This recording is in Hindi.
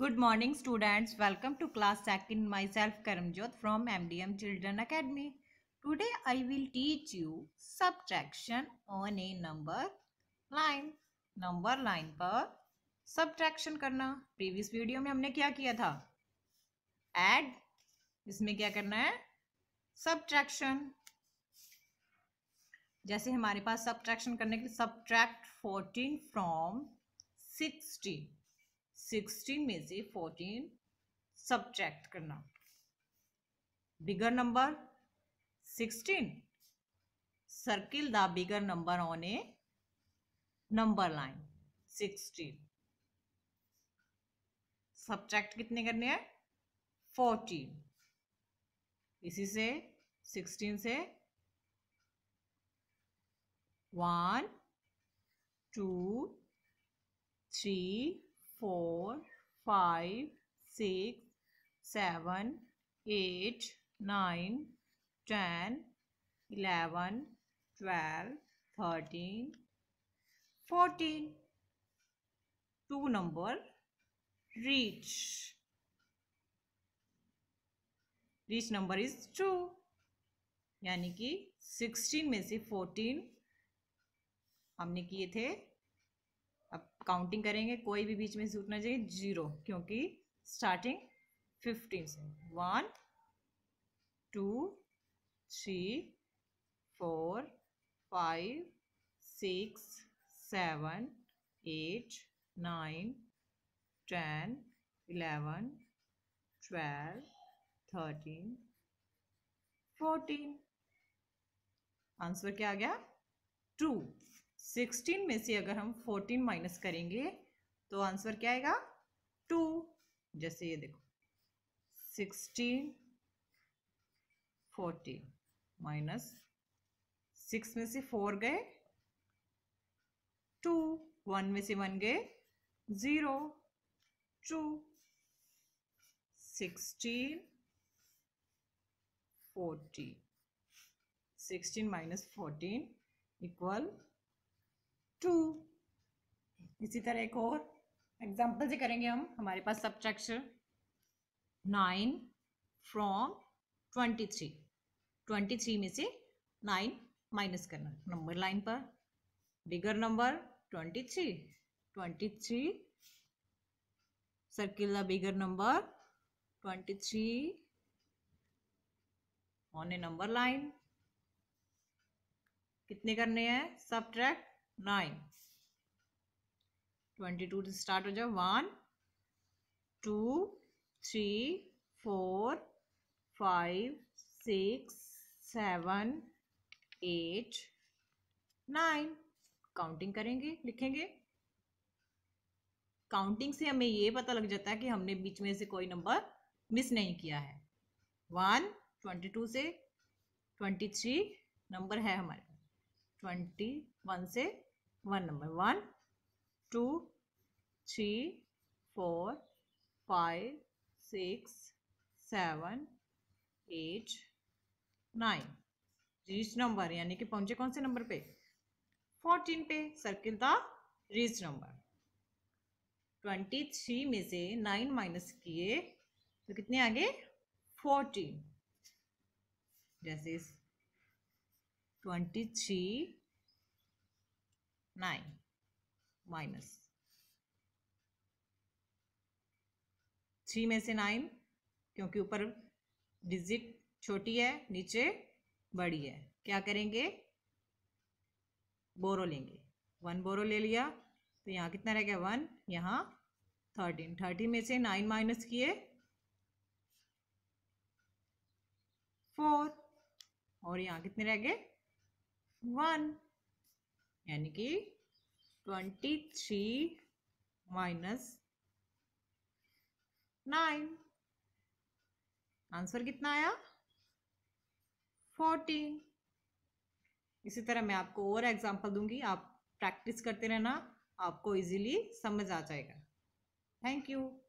good morning students welcome to class second myself Karamjot from M children academy today I will teach you subtraction on a number line number line पर सब्ट्रैक्शन करना प्रीवियस वीडियो में हमने क्या किया था एड इसमें क्या करना है सब्ट्रैक्शन जैसे हमारे पास सब्ट्रैक्शन करने के लिए subtract fourteen from sixteen sixteen में से फोर्टीन सब्ट्रैक्ट करना bigger number sixteen circle the bigger number on a number line sixteen subtract कितने करने हैं फोर्टीन इसी से सिक्सटीन से one two three four five six seven eight nine ten eleven twelve thirteen fourteen to number reach reach number is two यानी कि सिक्सटीन में से फोर्टीन हमने किए थे अब काउंटिंग करेंगे कोई भी बीच में छूट ना चाहिए जीरो क्योंकि स्टार्टिंग फिफ्टीन से one two three four five six seven eight nine ten eleven twelve thirteen fourteen answer क्या आ गया टू सिक्सटीन में से अगर हम फोर्टीन माइनस करेंगे तो आंसर क्या आएगा टू जैसे ये देखो सिक्सटीन फोर्टीन माइनस सिक्स में से फोर गए टू वन में से वन गए zero two sixteen fourteen sixteen minus fourteen equal to इसी तरह एक और एग्जाम्पल से करेंगे हम हमारे पास subtraction nine from twenty three twenty three में से नाइन माइनस करना नंबर लाइन पर bigger number twenty three twenty three circle bigger number twenty three on a number line कितने करने हैं सब्ट्रैक्ट नाइन ट्वेंटी टू से स्टार्ट हो जाए one two three four five six seven eight nine counting करेंगे लिखेंगे काउंटिंग से हमें ये पता लग जाता है कि हमने बीच में से कोई नंबर मिस नहीं किया है वन ट्वेंटी टू से ट्वेंटी थ्री नंबर है हमारे पास ट्वेंटी वन से one number one two three four five six seven eight nine reach number यानी कि पहुंचे कौन से नंबर पे फोर्टीन पे सर्किल था रीच नंबर ट्वेंटी थ्री में से नाइन माइनस किए तो कितने आगे फोर्टीन जैसे ट्वेंटी थ्री 9 माइनस थ्री में से नाइन क्योंकि ऊपर डिजिट छोटी है नीचे बड़ी है क्या करेंगे बोरो लेंगे वन बोरो ले लिया तो यहाँ कितना रह गया वन यहाँ थर्टीन थर्टीन में से नाइन माइनस किए फोर और यहाँ कितने रह गए वन यानी कि twenty three minus nine answer कितना आया फोर्टीन इसी तरह मैं आपको और एग्जांपल दूंगी आप प्रैक्टिस करते रहना आपको इजीली समझ आ जाएगा थैंक यू